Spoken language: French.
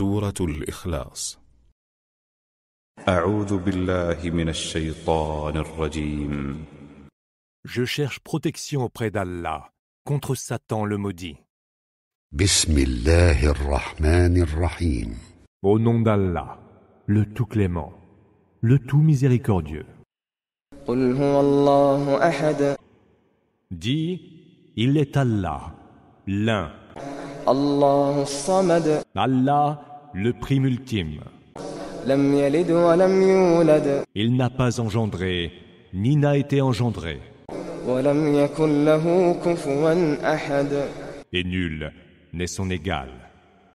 سورة الإخلاص أعوذ Billahi من الشيطان الرجيم Je cherche protection auprès d'Allah contre Satan le maudit. Bismillahir Rahmanir Rahim Au nom d'Allah, le tout clément, le tout miséricordieux. قل هو الله Dis, il est Allah, l'un, Allah, le prime ultime. Il n'a pas engendré, ni n'a été engendré, et nul n'est son égal.